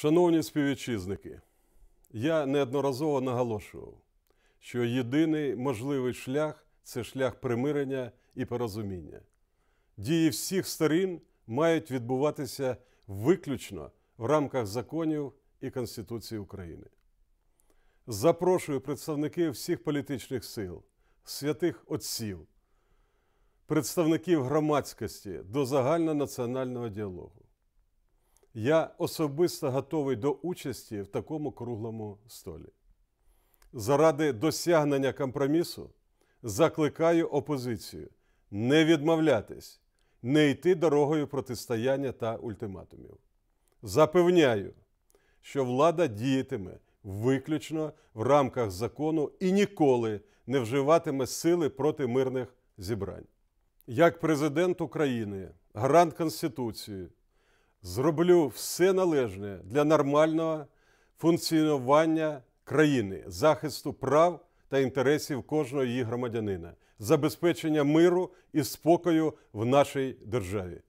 Шановні співвітчизники, я неодноразово наголошував, що єдиний можливий шлях це шлях примирення і порозуміння. Дії всіх сторін мають відбуватися виключно в рамках законів і Конституції України. Запрошую представників всіх політичних сил, святих отців, представників громадськості до загальнонаціонального діалогу. Я особисто готовий до участі в такому круглому столі. Заради досягнення компромісу закликаю опозицію не відмовлятись, не йти дорогою протистояння та ультиматумів. Запевняю, що влада діятиме виключно в рамках закону і ніколи не вживатиме сили проти мирних зібрань. Як президент України, грант Конституції зроблю все належне для нормального функціонування країни, захисту прав та інтересів кожного її громадянина, забезпечення миру і спокою в нашій державі.